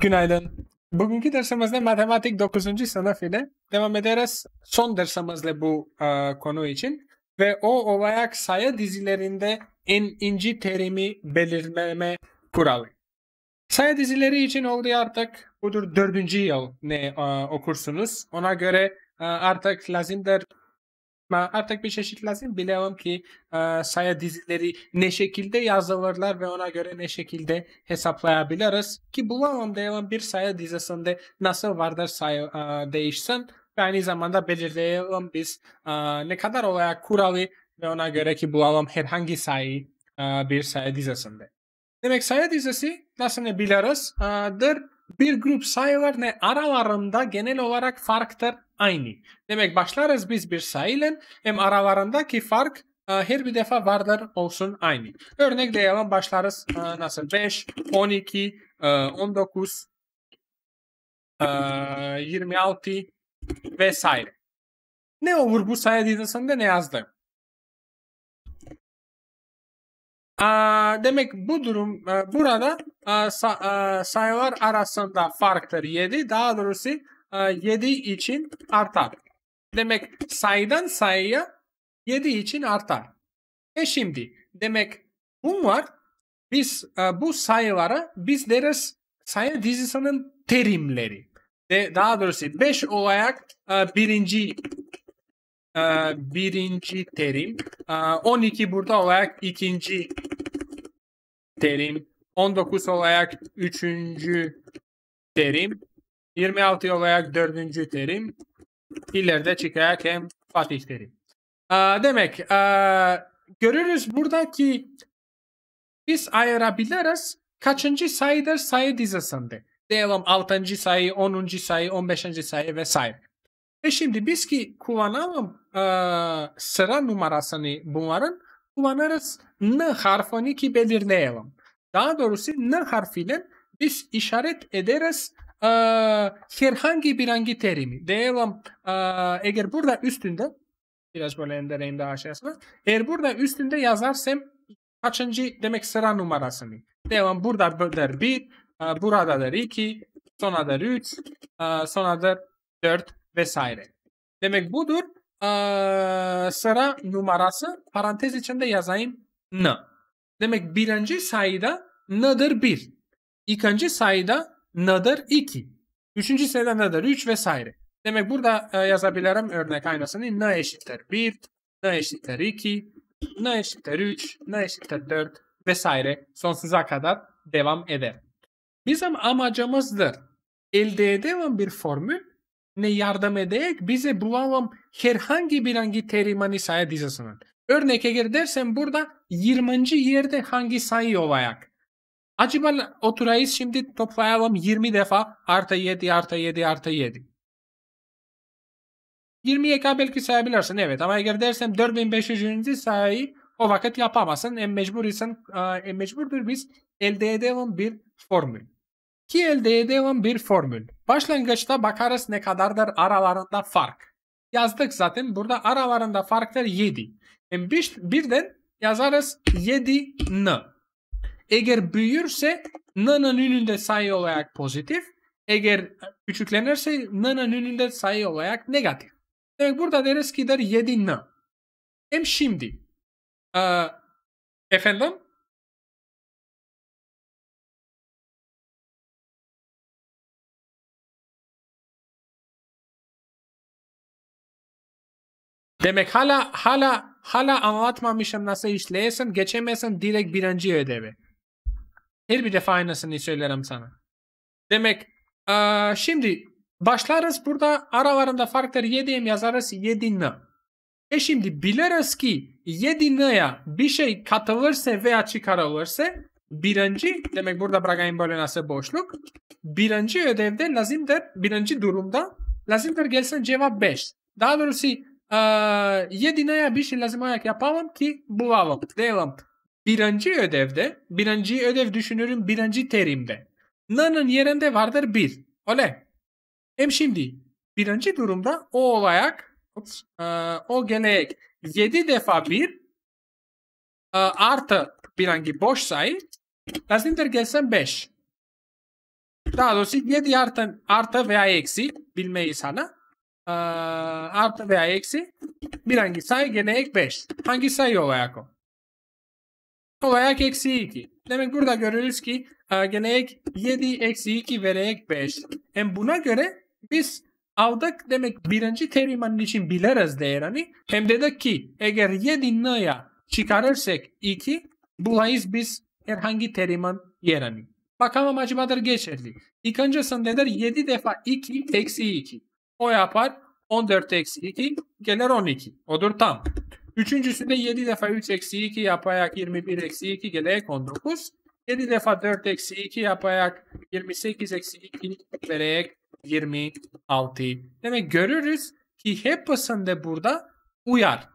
Günaydın. Bugünkü dersimizde matematik 9. sınıf ile devam ederiz. Son dersimizle bu uh, konu için. Ve o olarak sayı dizilerinde en inci terimi belirleme kuralı. Sayı dizileri için oldu artık budur 4. yıl ne uh, okursunuz. Ona göre uh, artık lazımdır artık bir lazım bilemem ki e, saya dizileri ne şekilde yazılırlar ve ona göre ne şekilde hesaplayabiliriz ki bulamam diyelim bir sayı dizisinde nasıl vardır sayı e, değişsin ve aynı zamanda belirleyelim biz e, ne kadar olarak kuralı ve ona göre ki bulalım herhangi sayı e, bir sayı dizisinde. Demek sayı dizisi nasıl biliriz? E, bir grup sayılar ne aralarında genel olarak farktır aynı. Demek başlarız biz bir sayıyla hem aralarındaki fark e, her bir defa vardır olsun aynı. Örnek yalan başlarız e, nasıl 5, 12, 19, 26 vesaire. Ne olur bu sayı dizisinde ne yazdım? demek bu durum e, burada e, e, sayılar arasında farktır 7 daha doğrusu 7 için artar. Demek sayıdan sayıya 7 için artar. E şimdi demek bunlar biz bu sayılara biz deriz sayı dizisinin terimleri. daha doğrusu 5 olarak birinci ee, birinci terim. 12 ee, burada olarak ikinci terim. 19 olarak üçüncü terim. 26 olarak dördüncü terim. İleride çıkarak hem Fatih terim. Ee, demek görürüz buradaki biz ayırabiliriz kaçıncı sayıdır sayı dizisinde. Diyelim 6. sayı, 10. sayı, 15. sayı vesaire. E şimdi biz ki kullanalım e, sıra numarasını bunların kullanırız N harfini ki belirleyelim. Daha doğrusu N harfiyle biz işaret ederiz e, herhangi bir hangi terimi. Diyelim e, eğer burada üstünde biraz böyle indireyim daha aşağısına. Eğer burada üstünde yazarsam kaçıncı demek sıra numarasını. Diyelim burada der 1, e, buradadır 2, sonadır 3, e, sonadır 4 vesaire. Demek budur. Ee, sıra numarası parantez içinde yazayım n. Demek birinci sayıda n'dır 1. İkinci sayıda n'dır 2. Üçüncü sayıda n'dır 3 vesaire. Demek burada e, yazabilirim örnek aynısını n eşittir 1, n eşittir 2, n eşittir 3, n eşittir 4 vesaire sonsuza kadar devam eder. Bizim amacımızdır elde edilen bir formül ne yardım edecek bize bulalım herhangi bir hangi terimani sayı dizisinden. Örnek eğer dersen burada 20. yerde hangi sayı olacak? Acaba oturayız şimdi toplayalım 20 defa artı 7 artı 7 artı 7. 20'ye belki sayabilirsin evet ama eğer dersem 4500. sayıyı o vakit yapamazsın. En mecbur isen, en mecburdur biz elde edelim bir formül ki elde edilen bir formül. Başlangıçta bakarız ne kadardır aralarında fark. Yazdık zaten burada aralarında farklar 7. Yani e, bir, birden yazarız 7 n. Eğer büyürse n'nin önünde sayı olarak pozitif. Eğer küçüklenirse n'nin önünde sayı olarak negatif. Demek burada deriz ki der 7 n. Hem şimdi. Ee, efendim? Demek hala hala hala anlatmamışım nasıl işleyesin. geçemesin direkt birinci ödevi. Her bir defa aynısını söylerim sana. Demek a, şimdi başlarız burada aralarında farkları yediğim yazarız yedinli. E şimdi biliriz ki yedinliye bir şey katılırsa veya çıkarılırsa birinci demek burada bırakayım böyle nasıl boşluk. Birinci ödevde lazımdır birinci durumda lazımdır gelsin cevap 5. Daha doğrusu ee, ya bir şey lazım ayak yapalım ki bulalım, diyelim. Birinci ödevde, birinci ödev düşünürüm birinci terimde. N'nın yerinde vardır bir. Öyle. Hem şimdi birinci durumda o olayak, ups, e, o gelecek yedi defa bir e, artı birinci boş sayı lazımdır gelsen beş Daha doğrusu yedi artı, artı veya eksi bilmeyi sana e, artı veya eksi birinci sayı gene ek 5. Hangi sayı olarak o? Olarak eksi 2. Demek burada görürüz ki e, gene ek 7 eksi 2 ve ek 5. Hem buna göre biz aldık demek birinci terimin için bileriz değerini. Hem dedik ki eğer 7 naya çıkarırsak 2 bulayız biz herhangi terimin yerini. Bakalım acaba da geçerli. İkincisi nedir? 7 defa 2 eksi 2. O yapar 14 eksi 2 gelir 12. Odur tam. Üçüncüsünde 7 defa 3 eksi 2 yapayak 21 eksi 2 gelerek 19. 7 defa 4 eksi 2 yapayak 28 eksi 2 vererek 26. Demek görürüz ki hepsinde burada uyar.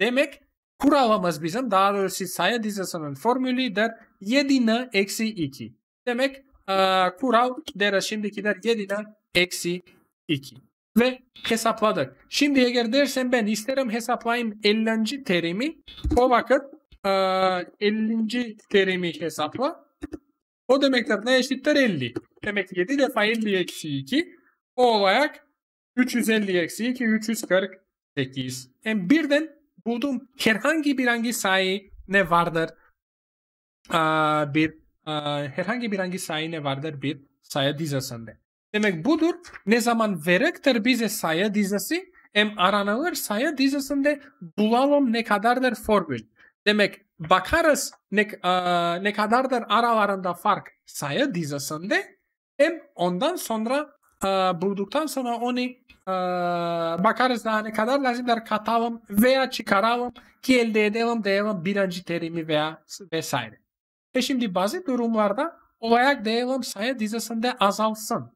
Demek kuralımız bizim daha doğrusu sayı dizisinin formülüdür. 7'ne eksi 2. Demek e, kural der şimdikiler 7'ne eksi 2 ve hesapladık. Şimdi eğer dersen ben isterim hesaplayayım 50. terimi o vakit e, 50. terimi hesapla. O demektir ne eşittir 50. Demek 7 defa 50 eksi 2 o olarak 350 eksi 2 348. Yani birden buldum herhangi bir hangi sayı ne vardır e, bir e, herhangi bir hangi sayı ne vardır bir sayı dizisinde. Demek budur ne zaman verektir bize sayı dizesi hem aranılır sayı dizesinde bulalım ne kadardır formül. Demek bakarız ne, a, ne kadardır aralarında fark sayı dizesinde hem ondan sonra a, bulduktan sonra onu a, bakarız daha ne kadar lazımlar katalım veya çıkaralım ki elde edelim diyelim birinci terimi veya vesaire. E şimdi bazı durumlarda olarak diyelim sayı dizesinde azalsın.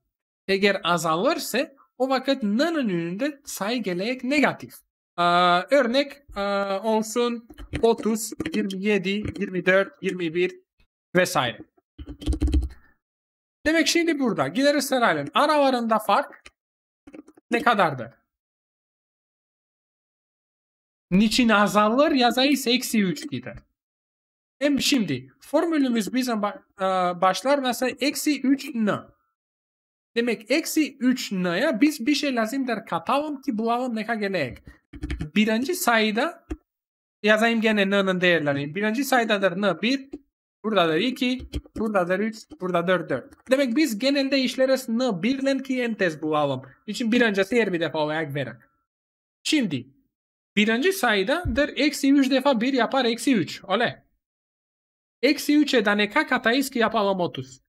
Eğer azalırsa o vakit nanın önünde sayı gelecek negatif. Ee, örnek e, olsun 30, 27, 24, 21 vesaire. Demek şimdi burada gideri sarayın aralarında fark ne kadardı? Niçin azalır yazayız eksi 3 gider. Hem şimdi formülümüz bizim başlar mesela eksi 3 n. Demek eksi 3 n'ya biz bir şey lazım der katalım ki bulalım ne kadar gelecek. Birinci sayıda yazayım gene n'nin değerlerini. Birinci sayıdadır n 1, buradadır 2, buradadır 3, burada 4. Demek biz genelde işleriz n 1 ile ki entes bulalım. İçin birincisi her bir defa olarak veren. Şimdi birinci der eksi 3 defa 1 yapar eksi 3. Oley. Eksi 3'e de ne kadar katayız ki yapalım 30.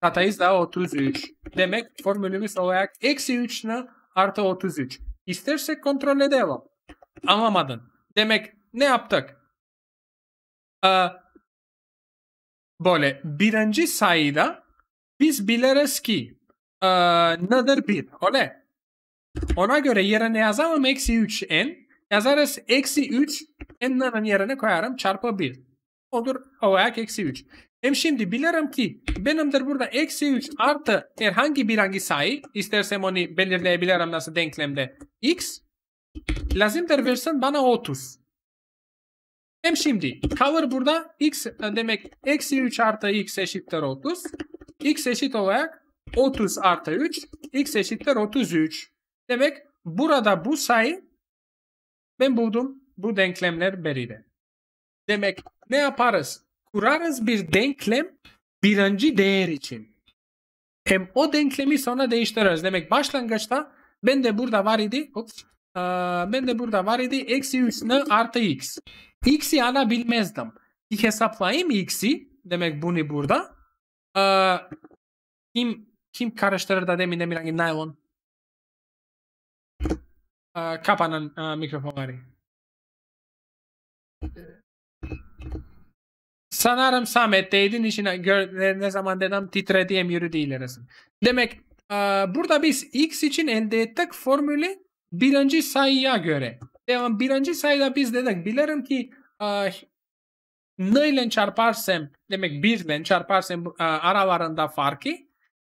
Hatayız daha 33. Demek formülümüz olarak eksi 3 ile artı 33. İstersek kontrol edelim. Anlamadın. Demek ne yaptık? Ee, böyle birinci sayıda biz biliriz ki e, nedir O ne? Ona göre yerine yazalım eksi 3 n. Yazarız eksi 3 n'lerin yerine koyarım çarpı 1. Olur olarak eksi 3. Hem şimdi bilirim ki benimdir burada eksi 3 artı herhangi bir hangi sayı. istersem onu belirleyebilirim nasıl denklemde. X lazımdır versin bana 30. Hem şimdi kalır burada x demek eksi 3 artı x eşittir 30. x eşit olarak 30 artı 3 x eşittir 33. Demek burada bu sayı ben buldum bu denklemler beride. Demek ne yaparız? kurarız bir denklem birinci değer için. Hem o denklemi sonra değiştiririz. Demek başlangıçta ben de burada var idi. Ops, ee, ben de burada var idi. Eksi 3 artı x. X'i alabilmezdim. Bir hesaplayayım x'i. Demek bunu burada. Ee, kim kim karıştırır da demin demin hangi naylon? Ee, Kapanan e, mikrofonları. Sanırım Samet'teydin işine gör, ne zaman dedim titrediğim yürüdü ilerisin. Demek burada biz x için elde ettik formülü birinci sayıya göre. Devam birinci sayıda biz dedik bilirim ki ne ile çarparsam demek 1 ile çarparsam aralarında farkı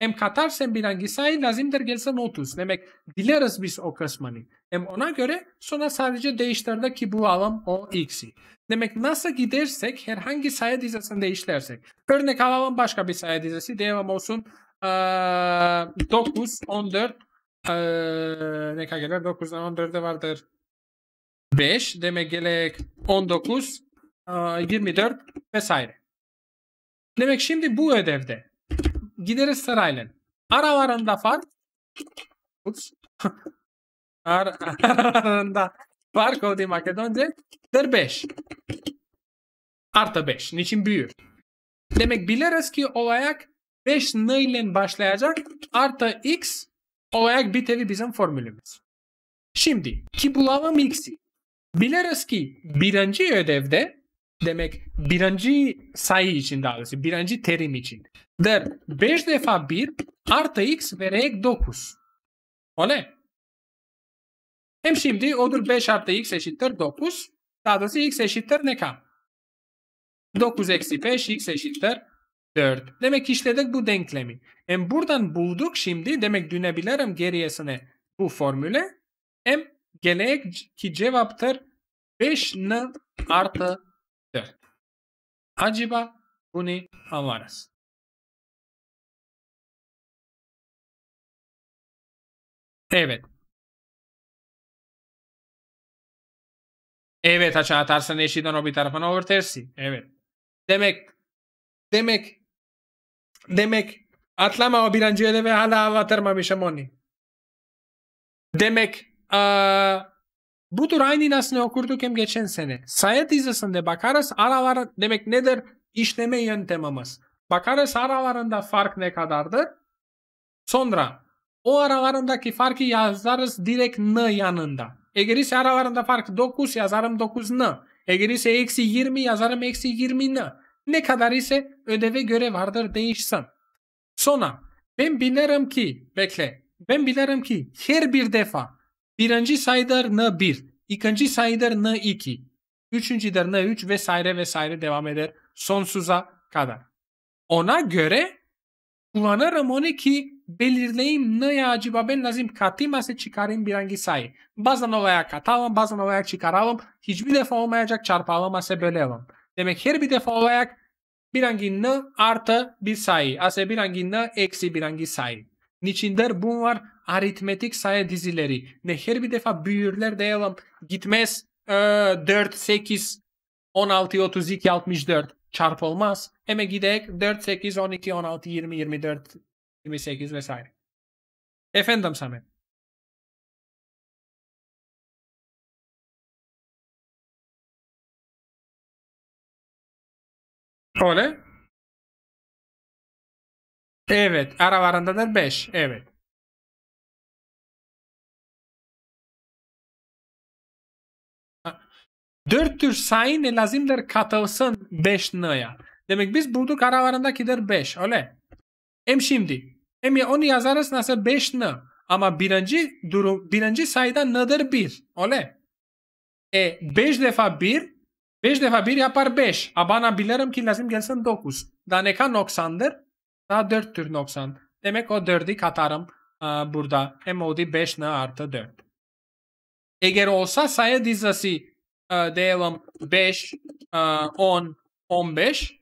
hem Katar hem Bilgisayar lazımdır gelse 30. Demek dileriz biz o kısmını. Hem ona göre sonra sadece değiştirdi ki bu alan o x'i. Demek nasıl gidersek herhangi sayı dizesini değiştirirsek. Örnek alalım başka bir sayı dizesi. Devam olsun. Ee, 9, 14, ee, ne kadar gelir? 9'dan 14'e vardır. 5 demek gerek 19, 24 ee, vesaire. Demek şimdi bu ödevde gideriz sırayla. Aralarında fark Ups. Ar aralarında fark olduğu Makedonca der 5. Artı 5. Niçin büyür? Demek biliriz ki olayak 5 n ile başlayacak. Artı x olayak bir tevi bizim formülümüz. Şimdi ki bulalım x'i. Biliriz ki birinci ödevde Demek birinci sayı için daha doğrusu birinci terim için. De 5 defa 1 artı x vererek 9. ne? Hem şimdi odur 5 artı x eşittir 9. Daha doğrusu x eşittir ne kam? 9 eksi 5 x eşittir 4. Demek işledik bu denklemi. Hem buradan bulduk şimdi demek dönebilirim geriyesine bu formüle. Hem gelecek ki cevaptır 5n artı Acaba bunu anlarız. Evet. Evet açığa atarsan eşiden o bir tarafına over tersi. Evet. Demek demek demek atlama o birinci ele ve hala hava termamış amoni. Demek aa, bu budur aynı okurduk hem geçen sene. Sayet izasında bakarız aralar demek nedir işleme yöntemimiz. Bakarız aralarında fark ne kadardır. Sonra o aralarındaki farkı yazarız direkt n yanında. Eğer ise aralarında fark 9 yazarım 9 n. Eğer ise eksi 20 yazarım eksi 20 n. Ne kadar ise ödeve göre vardır değişsin. Sonra ben bilirim ki bekle ben bilirim ki her bir defa Birinci sayıdır N1, ikinci sayıdır N2, üçüncüdür N3 vesaire vesaire devam eder sonsuza kadar. Ona göre kullanırım onu ki belirleyim ne acaba ben lazım katayım nasıl çıkarayım bir hangi sayı. Bazen olaya katalım bazen olaya çıkaralım. Hiçbir defa olmayacak çarpalım nasıl bölelim. Demek her bir defa olarak bir hangi n artı bir sayı. Ase bir hangi n eksi bir hangi sayı. Niçin der bunlar aritmetik sayı dizileri. Ne her bir defa büyürler diyelim gitmez e, 4, 8, 16, 32, 64 çarpılmaz. Eme gidek 4, 8, 12, 16, 20, 24, 28 vesaire. Efendim Samet. Öyle. Evet. Aralarındadır 5. Evet. Dört tür sayın lazımdır katılsın 5 nöya. Demek biz bulduk aralarındakidir 5. Öyle. Hem şimdi. Hem onu yazarız nasıl 5 nö. Ama birinci, durum, birinci sayıda nö'dir 1. Öyle. E 5 defa 1 5 defa 1 yapar 5. Ama ben bilirim ki lazım gelsin 9. Daneka noksandır. Daha 4'tür 90. Demek o 4'ü katarım a, ee, burada. MOD 5N artı 4. Eğer olsa sayı dizisi a, diyelim 5, a, 10, 15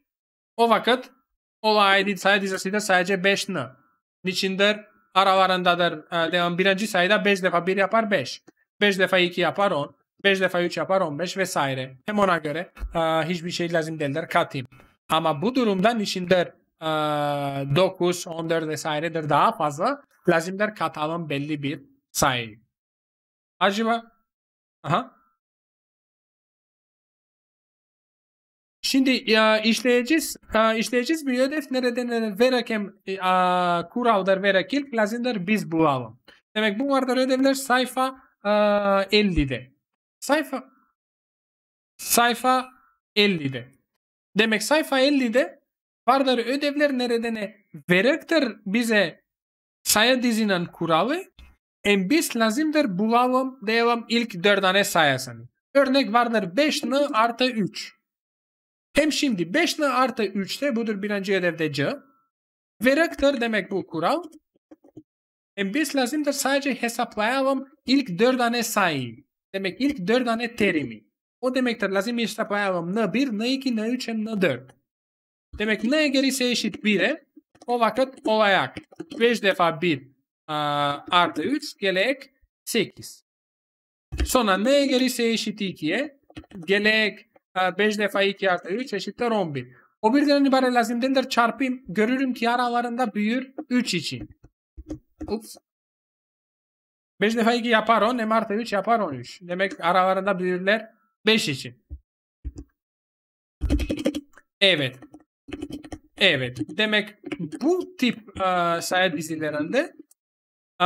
o vakit olay sayı dizisi de sadece 5N. Niçindir? Aralarındadır. A, e, diyelim birinci sayıda 5 defa 1 yapar 5. 5 defa 2 yapar 10. 5 defa 3 yapar 15 vesaire. Hem ona göre a, e, hiçbir şey lazım değildir katayım. Ama bu durumda niçindir? 9, 14 vesairedir daha fazla lazimler katalım belli bir sayı. Acaba aha. Şimdi ya, işleyeceğiz. Ya, işleyeceğiz bir ödev nereden verirken e, kurallar verirken lazimler biz bulalım. Demek bu vardır ödevler sayfa a, e, 50'de. Sayfa sayfa 50'de. Demek sayfa 50'de vardır ödevler nereden verektir bize sayı dizinin kuralı en biz lazımdır bulalım diyelim ilk dört dördane sayısını. Örnek vardır 5 n artı 3. Hem şimdi 5 n artı de budur birinci ödevde c. Verektir demek bu kural. en biz lazımdır sadece hesaplayalım ilk dört dördane sayıyı. Demek ilk dört dördane terimi. O demektir lazım hesaplayalım n1, n2, n3 n4. Demek L gerisi eşit 1'e. O vakit olarak 5 defa 1 a, artı 3 gelecek 8. Sonra L gerisi eşit 2'ye. Gelecek 5 defa 2 artı 3 eşittir 11. O birden itibaren lazım değildir çarpayım. Görürüm ki aralarında büyür 3 için. Ups. 5 defa 2 yapar 10. M artı 3 yapar 13. Demek aralarında büyürler 5 için. Evet. Evet. Demek bu tip e, sahne dizilerinde e,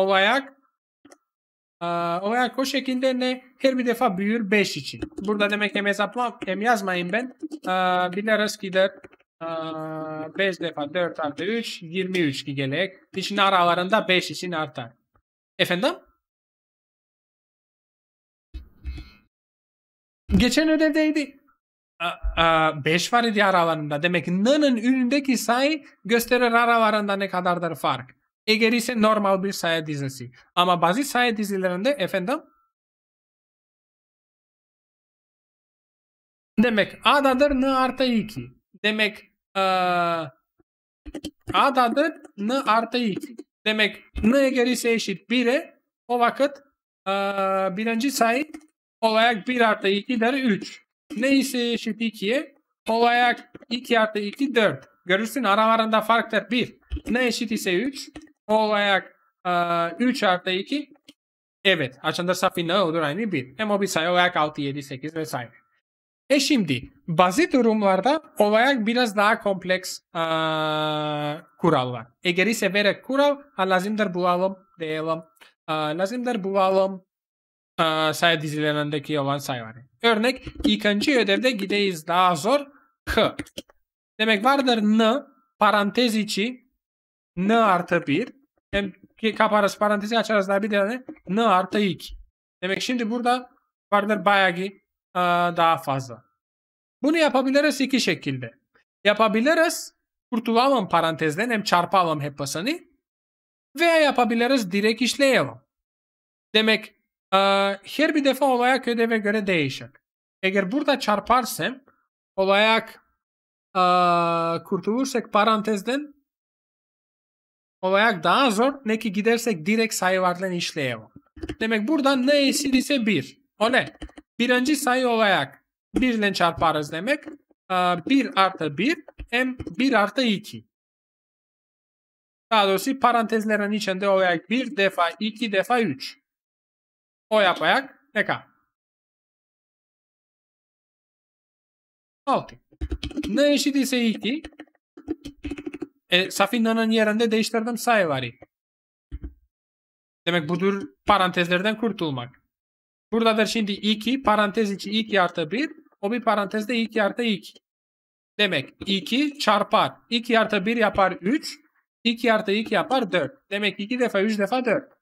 olarak e, olarak o şekilde ne her bir defa büyür 5 için. Burada demek hem hesaplam hem yazmayayım ben. E, biliriz ki de 5 e, defa 4 artı 3 23 ki gelecek. İçin aralarında 5 için artar. Efendim? Geçen ödevdeydi. 5 var idi aralarında. Demek n'ın önündeki sayı gösterir aralarında ne kadardır fark. Eğer ise normal bir sayı dizisi. Ama bazı sayı dizilerinde efendim Demek adadır n artı 2. Demek a, adadır n artı 2. Demek n eğer ise eşit 1'e o vakit a, birinci sayı olarak 1 artı 2'dir 3. Neyse eşit 2'ye. Olaya 2 artı 2 4. Görürsün aralarında farklar 1. Ne eşit ise 3. Olaya 3 e, artı 2 Evet. Açında ne olur aynı 1. o bir sayı olarak 6, 7, 8 vesaire. E şimdi bazı durumlarda olarak biraz daha kompleks uh, kural var. Eğer ise verir kural, ha, lazımdır bulalım diyelim. Uh, lazımdır bulalım ee, say dizilerindeki olan say var. Örnek ikinci ödevde gideyiz daha zor. H. Demek vardır n parantez içi n artı 1. Hem kaparız parantezi açarız daha bir tane n artı 2. Demek şimdi burada vardır bayağı e, daha fazla. Bunu yapabiliriz iki şekilde. Yapabiliriz kurtulamam parantezden hem çarpalım hepsini veya yapabiliriz direkt işleyelim. Demek her bir defa olayak ödeve göre değişir. Eğer burada çarparsam olayak kurtulursak parantezden olayak daha zor. Ne ki gidersek direkt sayı varlığını işleyemem. Demek burada ne eşit ise 1. O ne? Birinci sayı olayak 1 ile çarparız demek. 1 artı 1 hem 1 artı 2. Daha doğrusu parantezlerin içinde olayak 1 defa 2 defa 3. O jak TK. Alti. Në e shiti se i ti, e safin në në njerën de değiştirdim sayıları. Demek budur parantezlerden kurtulmak. Buradadır şimdi 2, parantez içi 2 artı 1, o bir parantezde 2 artı 2. Demek 2 çarpar, 2 artı 1 yapar 3, 2 artı 2 yapar 4. Demek 2 defa 3 defa 4.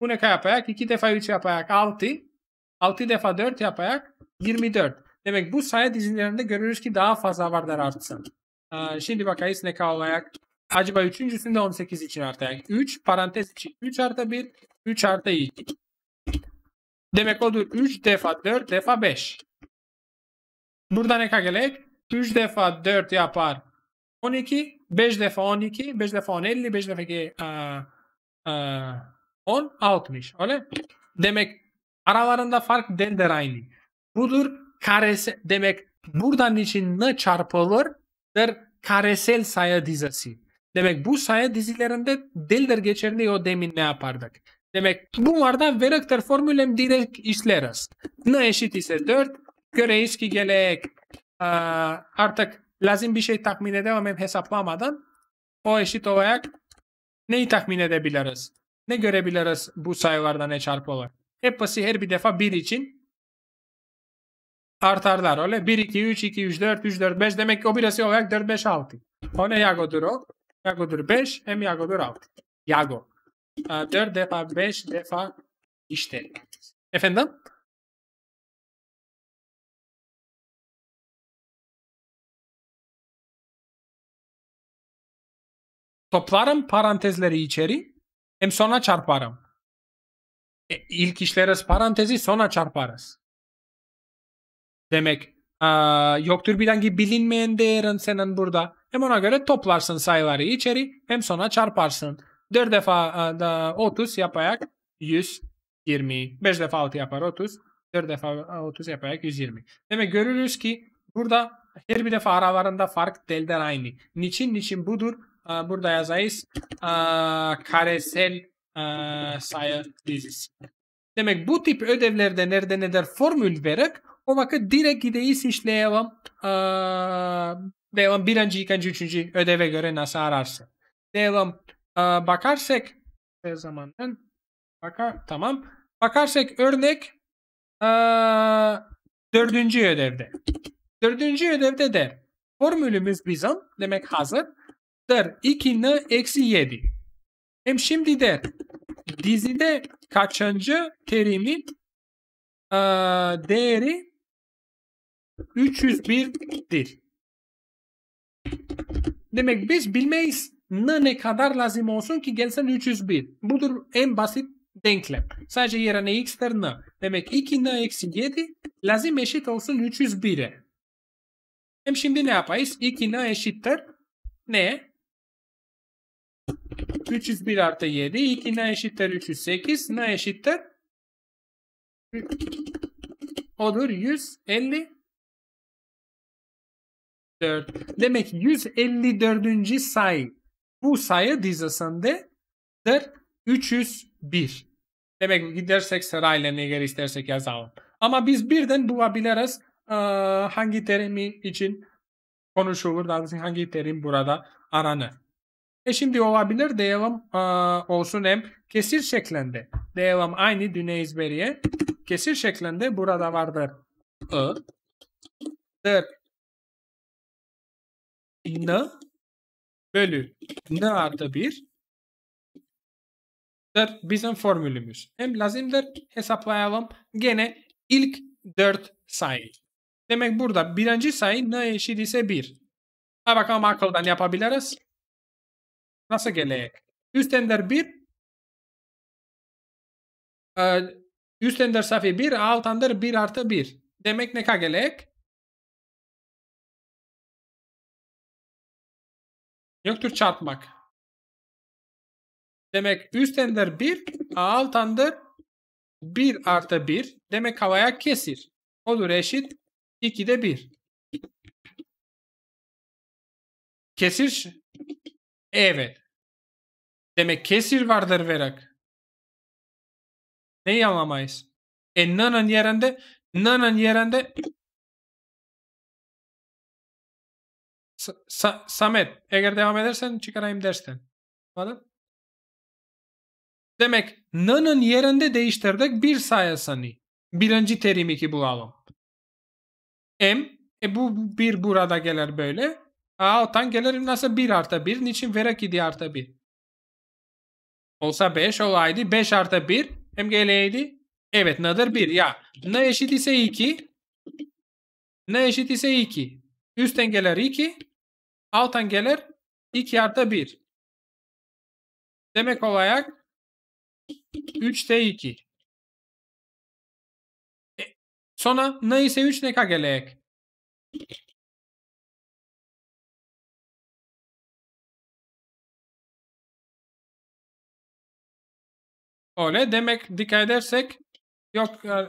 Bu ne kadar yapayak? 2 defa 3 yapayak 6. 6 defa 4 yapayak 24. Demek bu sayı dizilerinde görürüz ki daha fazla vardır artsın. Ee, şimdi bakayız ne kadar olayak. Acaba üçüncüsünde 18 için artayak. 3 parantez için 3 artı 1, 3 artı 2. Demek odur 3 defa 4 defa 5. Burada ne kadar gerek? 3 defa 4 yapar 12, 5 defa 12, 5 defa 10, 50, 5 defa 2, 10 60. Öyle. Demek aralarında fark dender aynı. Budur karesi demek buradan için ne çarpılır der karesel sayı dizisi. Demek bu sayı dizilerinde delder geçerli o demin ne yapardık. Demek bunlardan vektör formülüm direkt işleriz. Ne eşit ise 4 göreyiz ki gelecek artık lazım bir şey tahmin edemem hesaplamadan o eşit olarak neyi tahmin edebiliriz? Ne görebiliriz bu sayılardan ne çarpı olarak? Hepsi her bir defa 1 için artarlar öyle. 1, 2, 3, 2, 3, 4, 3, 4, 5 demek ki o birisi olarak 4, 5, 6. O ne Yago'dur o? Yago'dur 5 hem Yago'dur 6. Yago. 4 defa 5 defa işte. Efendim? Toplarım parantezleri içeri. Hem sonra çarparım. E, ilk işleriz parantezi sonra çarparız. Demek aa, yoktur bir hangi bilinmeyen değerin senin burada. Hem ona göre toplarsın sayıları içeri hem sonra çarparsın. 4 defa aa, da 30 yapayak 120. 5 defa 6 yapar 30. 4 defa 30 yaparak 120. Demek görürüz ki burada her bir defa aralarında fark delden aynı. Niçin? Niçin budur? Ee, burada yazayız ee, karesel e, sayı dizisi. Demek bu tip ödevlerde nerede nedir formül vererek o vakit direkt gideyiz işleyelim. Ee, devam birinci, ikinci, üçüncü ödeve göre nasıl ararsın. Devam bakarsak ne zamandan bakar tamam. Bakarsak örnek dördüncü ödevde. Dördüncü ödevde de formülümüz bizim demek hazır der 2n eksi 7. Hem şimdi de dizide kaçıncı terimin e, değeri 301'dir. Demek biz bilmeyiz n ne kadar lazım olsun ki gelsen 301. Budur en basit denklem. Sadece yerine x der n. Demek 2n eksi 7 lazım eşit olsun 301'e. Hem şimdi ne yapayız? 2n eşittir ne? 301 artı 7. 2 ne eşittir 308. Ne eşittir? Olur 150. 4. Demek 154. sayı. Bu sayı dizisindedir 301. Demek gidersek sırayla ne geri istersek yazalım. Ama biz birden bulabiliriz ee, hangi terimi için konuşulur. Daha hangi terim burada aranır. E şimdi olabilir devam a, olsun hem kesir şeklinde. Devam aynı düneyiz beriye. Kesir şeklinde burada vardır. I, e. dır, n, bölü n artı 1 bizim formülümüz. Hem lazımdır hesaplayalım. Gene ilk 4 sayı. Demek burada birinci sayı n eşit ise 1. Ha bakalım akıldan yapabiliriz. Nasıl gelecek? Üst Üstender 1 ender safi 1 ender 1 artı 1. Demek ne gelecek? Yoktur çarpmak. Demek üst üstender 1 ender 1 artı 1 demek havaya kesir. Olur eşit 2'de 1. Kesir Evet. Demek kesir vardır verak. Neyi anlamayız? E nanan yerinde, nanan yerinde Sa Samet eğer devam edersen çıkarayım dersten. Anladın? Demek nanın yerinde değiştirdik bir sayısını. Birinci terimi ki bulalım. M e bu bir burada gelir böyle. Aa Tangeler nasıl 1 artı 1. Niçin verek idi artı 1? Olsa 5 olaydı. 5 artı 1 MGL'ydi. Evet nadır 1. Ya ne eşit ise 2. Ne eşit ise 2. Üst engeler 2. Alt engeler 2 artı 1. Demek olarak 3'te 2. E, sonra ne ise 3 ne kageleyek? Öyle demek dikkat edersek yok e,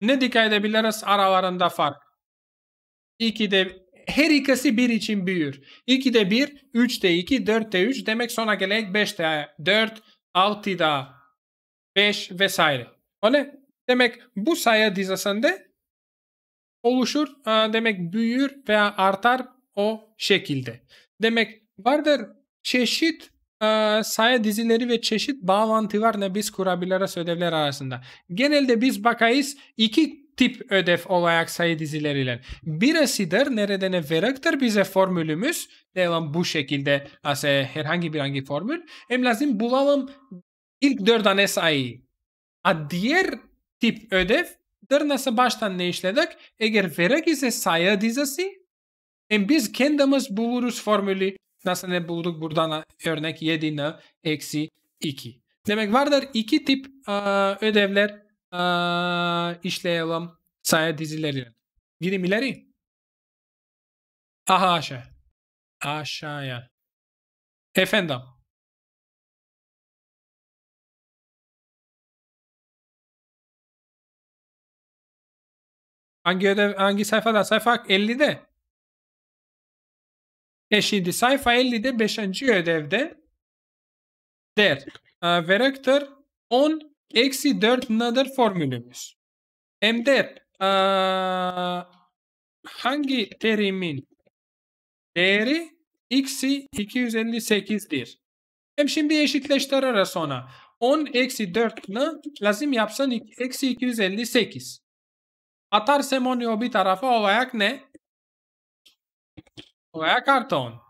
ne dikkat edebiliriz aralarında fark. İki de her ikisi bir için büyür. 2'de 1, 3'te 2, 4'te üç demek sona gelecek 5'te 4, 6'da beş vesaire. Öyle demek bu sayı dizisinde oluşur e, demek büyür veya artar o şekilde. Demek vardır çeşit sayı dizileri ve çeşit var ne biz kurabiliriz ödevler arasında. Genelde biz bakayız iki tip ödev olarak sayı dizileriyle. Birisidir neredene verektir bize formülümüz. Devam bu şekilde ase herhangi bir hangi formül. Hem lazım bulalım ilk dört tane sayı. A diğer tip ödevdir nasıl baştan ne işledik? Eğer verek ise sayı dizisi hem biz kendimiz buluruz formülü Nasıl ne bulduk buradan e, örnek 7 n eksi 2. Demek vardır iki tip a, e, ödevler a, e, işleyelim sayı dizileri. Gidim ileri. Aha aşağı. Aşağıya. Efendim. Hangi ödev, hangi sayfada? Sayfa 50'de. Eşidi sayfa 50'de 5. ödevde der. Ee, Veraktır 10 eksi 4 nedir formülümüz. Hem der ee, hangi terimin değeri x'i 258'dir. Hem şimdi eşitleştiririz sonra. 10 eksi 4 ne? Lazım yapsan eksi 258. Atarsam onu bir tarafa olarak ne? Koyak artı 10.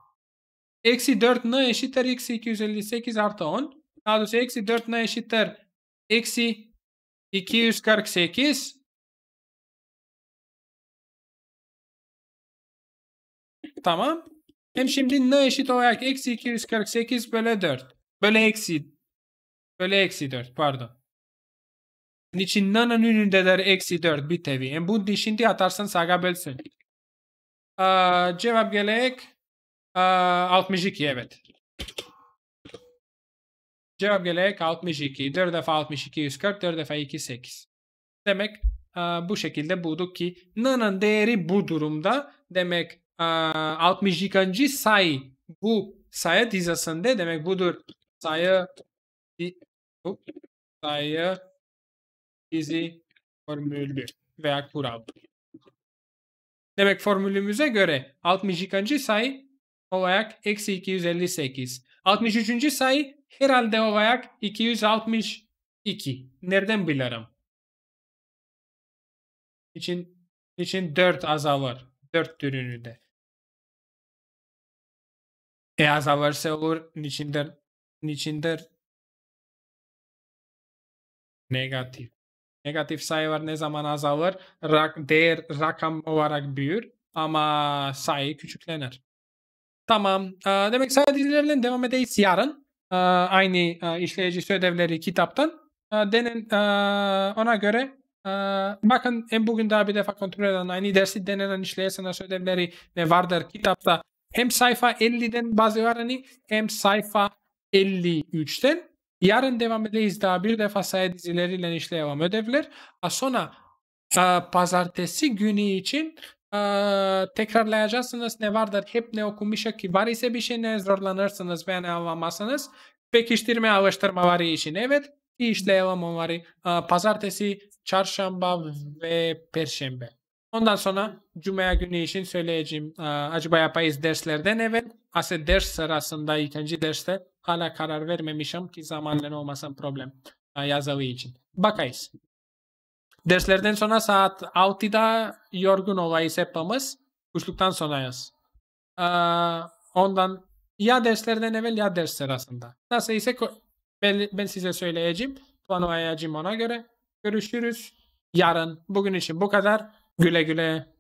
Eksi 4 n eşittir eksi 258 artı 10. Daha doğrusu eksi 4 n eşittir eksi 248. Tamam. Hem şimdi n eşit olarak eksi 248 bölü 4. Bölü eksi. Bölü eksi 4 pardon. Niçin n'nin önündeler eksi 4 bir tevi. Hem bu şimdi atarsan sağa bölsün. Ee, cevap gelecek ee, 62 evet. Cevap gelecek 62. 4 defa 62 140, 4 defa 2 8. Demek e, bu şekilde bulduk ki n'nın değeri bu durumda. Demek e, 62. sayı bu sayı dizasında demek budur. Sayı sayı dizi formülü veya kural. Demek formülümüze göre 62. sayı olarak eksi 258. 63. sayı herhalde olarak 262. Nereden bilirim? İçin, için 4 azalır. 4 türünü de. E azalırsa olur. Niçindir? Niçindir? Negatif negatif sayı var ne zaman azalır? Rak, değer rakam olarak büyür ama sayı küçüklenir. Tamam. Demek sayı dillerinden devam edeceğiz yarın. Aynı işleyici ödevleri kitaptan. Denen, ona göre bakın hem bugün daha bir defa kontrol eden aynı dersi denenen işleyen ödevleri ne vardır kitapta. Hem sayfa 50'den bazılarını hem sayfa 53'ten Yarın devam edeceğiz daha bir defa sayı dizileriyle işleyemem ödevler. A sonra pazartesi günü için tekrarlayacaksınız ne vardır hep ne okumuşa ki var ise bir şey ne zorlanırsınız veya ne anlamazsınız. Pekiştirme alıştırmaları için evet işleyemem onları a, pazartesi, çarşamba ve perşembe. Ondan sonra Cuma günü için söyleyeceğim. Acaba yapayız derslerden evet. Aslında ders sırasında ikinci derste Hala karar vermemişim ki zamanla ne olmasın problem e, yazılı için. Bakayız. Derslerden sonra saat 6'da yorgun olayız hepimiz. Kuşluktan sonrayız. E, ondan ya derslerden evvel ya ders sırasında. Nasıl ise ben, size söyleyeceğim. Planlayacağım ona göre. Görüşürüz. Yarın bugün için bu kadar. Güle güle.